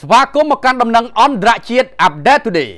ស្វាគមន៍មកកាន់ដំណឹងអន្តរជាតិ Update Today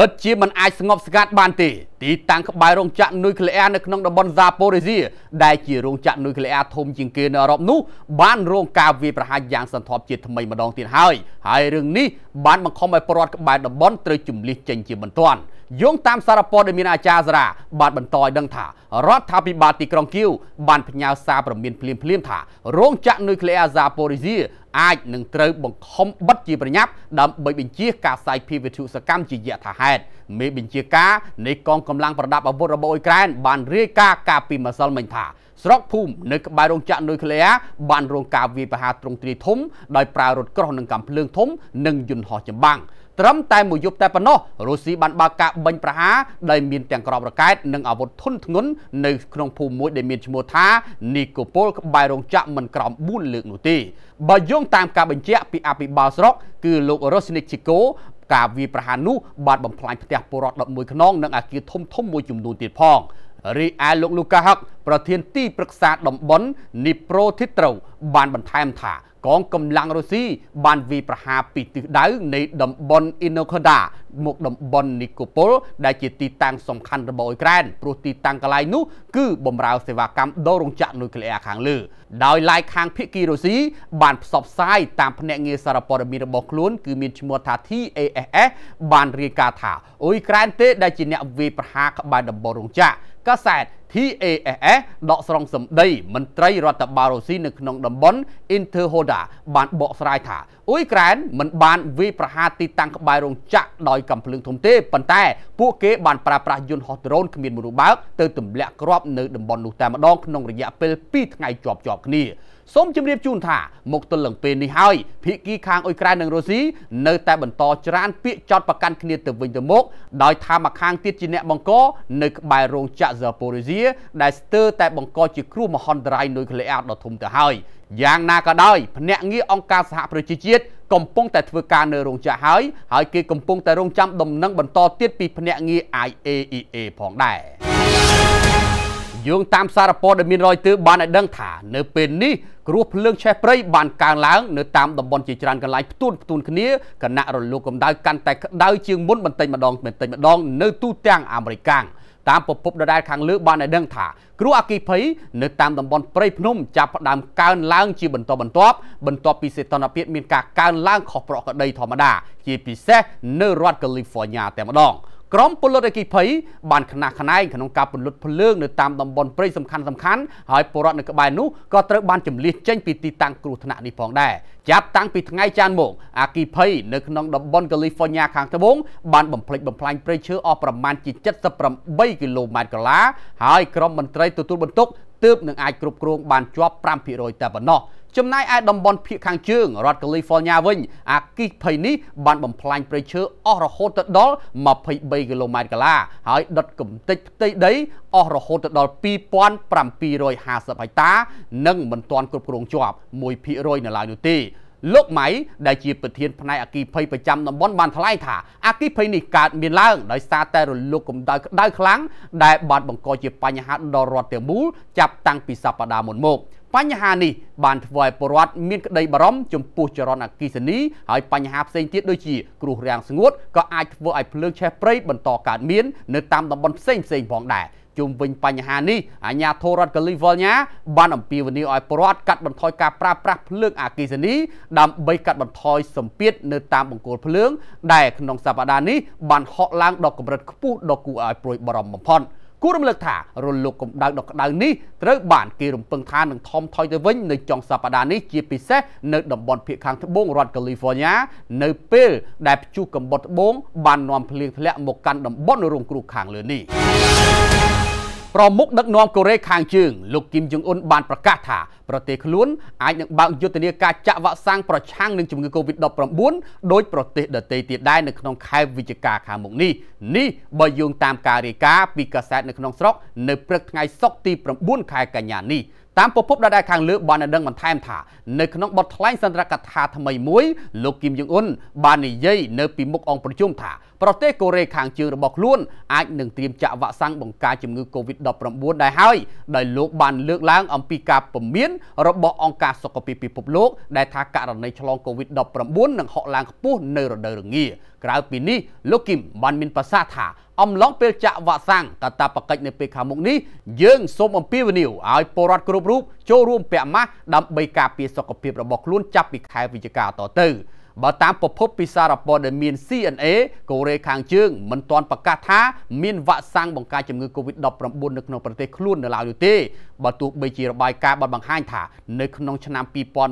ពិតជាមិនអាចស្ងប់ស្ងាត់បានទេទីតាំងក្បែររោងចក្រនុយក្លេអ៊ែរនៅក្នុងតំបន់ហ្សាប៉ូរីសៀដែលជារោងចក្រនុយក្លេអ៊ែរធំជាងគេនៅអឺរ៉ុបនោះបានរងការវាយប្រហារយ៉ាងសន្ធប់ជាថ្មីម្ដងទៀតហើយហើយរឿងនេះបានបង្ខំឲ្យប្រដ្ឋក្បែរតំបន់ត្រូវជំលះចេញជាបន្ទាន់យោងតាមសារព័ត៌មានអាចារ្យសារ៉ាបានបន្តឲ្យដឹងថារដ្ឋាភិបាលទីក្រុងគៀវបានផ្ញើសារព្រមានភ្លាមៗថារោងចក្រនុយក្លេអ៊ែរហ្សាប៉ូរីសៀអាចនឹងត្រូវបង្ខំបិទជាប្រញាប់ដើម្បីបញ្ជាការផ្សាយភាគវិទ្យុសកម្មជាយថាហេតុមេបញ្ជាការនៃកងកម្លាំងប្រដាប់អាវុធរបស់អ៊ុយក្រែនបានរាយការណ៍កាលពីម្សិលមិញថាស្រុកភូមិនៅក្បែររោងចក្រនុយក្លេអ៊ែរបានរងការវាយប្រហារទ្រង់ទ្រាយធំដោយប្រើរថក្រោះនិងកាំភ្លើងធំនិងយន្តហោះចម្បាំងត្រឹមតែមួយយប់តែប៉ុណ្ណោះរុស្ស៊ីបានបើកការបាញ់ប្រហារដោយមានទាំងក្របរ៉ុកែតនិងអាវុធធុនធ្ងន់នៅក្នុងភូមិមួយដែលមានឈ្មោះថានីកូប៉ូលក្បែររោងចក្រមិនក្រោម4លើកនោះទេបើយោងតាមការបញ្ជាក់ពីអភិបាលស្រុក គឺលោករ៉ូសនីកជីកូការវាយប្រហារនោះបានបំផ្លាញផ្ទះពលរដ្ឋ11ខ្នងនិងអាគារធំធំមួយចំនួនទៀតផងរីឯលោកលូកាហុកប្រធានទីប្រឹក្សាតំបន់នីប្រូធីត្រូបានបន្ថែមថាកងកម្លាំងរុស្ស៊ីបានវាយប្រហារពីទិសដៅនៃតំបន់អ៊ីណូខូដា មកតំបន់នីកូប៉ុលដែលជាទីតាំងសំខាន់របស់អ៊ុយក្រែនព្រោះទីតាំងកន្លែងនោះគឺបម្រើ សេវាកម្មដរោងចក្រនុយក្លេអ៊ែរខាងលើដោយឡែកខាងភៀកគីរុស្ស៊ីបានផ្សព្វផ្សាយតាមភ្នាក់ងារសារព័ត៌មានរបស់ខ្លួន គឺមានឈ្មោះថា TASS បានរាយការណ៍ថាអ៊ុយក្រែនទេដែលជាអ្នកវាយប្រហារក្បែរតំបន់រោងចក្រកាសែត TASS ដកស្រង់សម្ដីមន្ត្រីរដ្ឋបាលរុស្ស៊ីនៅក្នុងតំបន់ Interhoda បានបកស្រាយថាអ៊ុយក្រែនមិនបានវាយប្រហារទីតាំងក្បែររោងចក្រដោយកំភ្លើងធំទេប៉ុន្តែពួកគេបានប្រើប្រាស់យន្តហោះដ្រូនគ្មានមនុស្សបើកទៅទម្លាក់គ្រាប់ នៅតំបន់នោះតែម្ដងក្នុងរយៈពេល2ថ្ងៃជាប់ៗគ្នាសូមជម្រាបជូនថាមកទល់នឹងពេលនេះហើយភៀកគីខាងអ៊ុយក្រែននិងរុស្ស៊ីនៅតែបន្ត ច្រានពាក្យចោតប្រកាន់គ្នាទៅវិញទៅមកដោយថាមកខាងទៀតជាអ្នក បង្កនៅក្បែររោងចក្រ Zaporizhia ដែលស្ទើរតែបង្កជាគ្រោះមហន្តរាយនុយក្លេអ៊ែរដ៏ធំទៅហើយយ៉ាងណាក៏ដោយភ្នាក់ងារអង្គការសហប្រជាជាតិកំពុង តែធ្វើការនៅរោងចក្រហើយហើយគេកំពុងតែរងចាំដំណឹងបន្តទៀតពីភ្នាក់ងារ IAEA ផងដែរយោងតាមសារព័ត៌មានរយទ័របានឲ្យដឹងថានៅពេលនេះគ្រោះភ្លើងឆេះព្រៃបានកើនឡើងនៅតាមតំបន់ជាច្រើនកន្លែងផ្ទួនផ្ទួនគ្នាគណៈរលកកម្ដៅកាន់តែក្ដៅជាងមុនបន្តិចម្ដងបន្តិចម្ដង នៅទូទាំងអាមេរិកតាមប្រពន្ធដដែលខាងលើបានឲ្យដឹងថាគ្រោះអគិភ័យនៅតាមតំបន់ព្រៃភ្នំចាប់ផ្ដើមកើនឡើងជាបន្តបន្ទាប់បន្ទាប់ពីសីតុណ្ហភាពមានការកើនឡើងខុសប្រក្រតីធម្មតា ជាពិសេសនៅរដ្ឋ California តែម្ដងក្រុមពលរដ្ឋអគិភ័យបានខ្នះខ្នែងក្នុងការពន្លត់ភ្លើងនៅតាមតំបន់ព្រៃសំខាន់សំខាន់ហើយពលរដ្ឋនៅក្បែរនោះក៏ត្រូវបានចម្លៀសចេញពីទីតាំងគ្រោះថ្នាក់នេះផងដែរចាប់តាំងពីថ្ងៃច័ន្ទមកអគិភ័យនៅក្នុងតំបន់ California ខាងត្បូងបានបំផ្លិចបំផ្លាញព្រៃឈើអស់ប្រមាណជា78គីឡូម៉ែត្រកន្លាហើយក្រុមមន្ត្រីទទួលបន្ទុកទើបនឹងអាចគ្រប់គ្រងបានជាប់5%តែប៉ុណ្ណោះ។ចំណែកឯតំបន់ភៀកខាងជើងរដ្ឋ California វិញអាគិភ័យនេះបានបំផ្លាញព្រៃឈើអស់រហូតទៅដល់23គីឡូម៉ែត្រកាឡាហើយដុតកំទេចផ្ទៃដីអស់រហូតទៅដល់2750ហិកតានិងមិនទាន់គ្រប់គ្រងជាប់1%នៅឡើយនោះទេលោកម៉ៃដែលជាប្រធាន ផ្នែកអគិភ័យប្រចាំតំបន់បានថ្លែងថាអគិភ័យនេះកើតមានឡើងដោយសារតែរលកកម្ដៅក្តៅខ្លាំងដែលបានបង្កជាបញ្ហាដល់រដ្ឋទាំងមូលចាប់តាំងពីសប្តាហ៍មុនមក។បញ្ហានេះបានធ្វើឲ្យពលរដ្ឋមានក្តីបារម្ភចំពោះចរន្តអគ្គិសនីហើយបញ្ហាផ្សេងទៀតដូចជាគ្រោះរាំងស្ងួតក៏អាចធ្វើឲ្យភ្លើងឆេះព្រៃបន្តកើតមាននៅតាមតំបន់ផ្សេងផ្សេងផងដែរជុំវិញបញ្ហានេះអាជ្ញាធររដ្ឋកាលីហ្វ័រញ៉ាបានអំពាវនាវឲ្យពលរដ្ឋកាត់បន្ថយការប្រើប្រាស់ភ្លើងអគ្គិសនីដើម្បីកាត់បន្ថយសម្ពាធនៅតាមបង្គោលភ្លើង ដែលក្នុងសប្តាហ៍នេះបានហក់ឡើងដល់កម្រិតខ្ពស់ដល់គួរឲ្យព្រួយបារម្ភបំផុត។គួររំលឹកថារលកកម្ដៅដ៏ក្ដៅនេះត្រូវបានគេរំពឹងថានឹងថមថយទៅវិញនៅចុងសប្ដាហ៍នេះជាពិសេសនៅតំបន់ភាគខាងត្បូងរដ្ឋ California នៅពេលដែលព្យុះកំបុតត្បូងបាននាំភ្លៀងធ្លាក់ មកកាន់តំបន់រងគ្រោះខាងលើនេះប្រមុខដឹកនាំកូរ៉េខាងជើងលោកគីមចុងអ៊ុនបានប្រកាសថាប្រទេសខ្លួនអាចនឹងបើកយុទ្ធនាការចាក់វ៉ាក់សាំងប្រឆាំងនឹងជំងឺ Covid-19 ដោយប្រទេសដទៃទៀតដែរនៅក្នុងខែវិច្ឆិកាខាងមុខនេះនេះបើយោងតាមការរាយការណ៍ពីកាសែតនៅក្នុងស្រុកនៅព្រឹកថ្ងៃសុក្រទី9ខែកញ្ញានេះតាមពពកដដែលខាងលើបានដឹងបន្ថែមថា នៅក្នុងបទថ្លែងសន្ទរកថាថ្មីមួយលោកគីមយងអ៊ុនបាននិយាយនៅពីមុខអង្គប្រជុំថាប្រទេសកូរ៉េខាងជើងរបស់ខ្លួនអាចនឹងត្រៀមចាក់វ៉ាក់សាំងបង្ការជំងឺ Covid-19 ដែរហើយដោយលោកបានលើកឡើងអំពីការពមៀនរបស់អង្គការសុខភាពពិភពលោកដែលថាករណីឆ្លង Covid-19 នឹងហក់ឡើងខ្ពស់នៅរដូវរងាក្រៅពីនេះលោកគីមបានមានប្រសាសន៍ថាអំឡុងពេលចាក់វ៉ាក់សាំងកតាបកិច្ចនៅពេលខាងមុខនេះយើងសូមអំពាវនាវឲ្យពលរដ្ឋគ្រប់រូបចូលរួមពាក់ម៉ាស់ដើម្បីការពារសុខភាពរបស់ខ្លួនចាប់ពីខែវិច្ឆិកាតទៅ។បើតាមប្រភពពីសារព័ត៌មាន CNA កូរ៉េខាងជើងមិនទាន់ប្រកាសថាមានវ៉ាក់សាំងបង្ការជំងឺ Covid-19 នៅក្នុងប្រទេសខ្លួននៅឡើយនោះទេបើទោះបីជារបាយការណ៍បានបង្ហាញថានៅក្នុងឆ្នាំ2022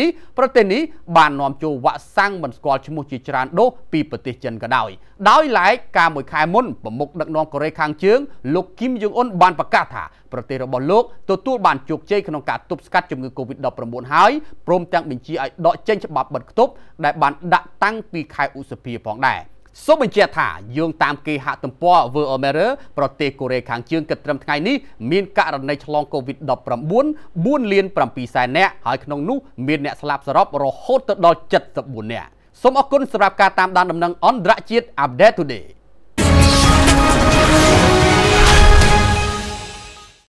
នេះប្រទេសនេះបាននាំចូលវ៉ាក់សាំងមិនស្គាល់ឈ្មោះជាច្រើនដូសពីប្រទេសចិនក៏ដោយដោយឡែកការមួយខែមុនប្រមុខដឹកនាំកូរ៉េខាងជើងលោកគីមយងអ៊ុនបានប្រកាសថាប្រទេសរបស់លោកទទួលបានជោគជ័យក្នុងការទប់ស្កាត់ជំងឺ Covid-19 ហើយព្រមទាំងបញ្ជាឲ្យដកចេញច្បាប់បិទគប់ដែលបានដាក់តាំងពីខែឧសភាផងដែរសូមបញ្ជាក់ថាយោងតាម គេហទំព័រ World Almera ប្រទេសកូរ៉េខាងជើងគិតត្រឹមថ្ងៃនេះមានករណីឆ្លង COVID-19 4លាន7សែននាក់ហើយក្នុងនោះមានអ្នកស្លាប់សរុបរហូតទៅដល់74នាក់សូមអរគុណសម្រាប់ការតាមដានដំណឹងអន្តរជាតិ Update Today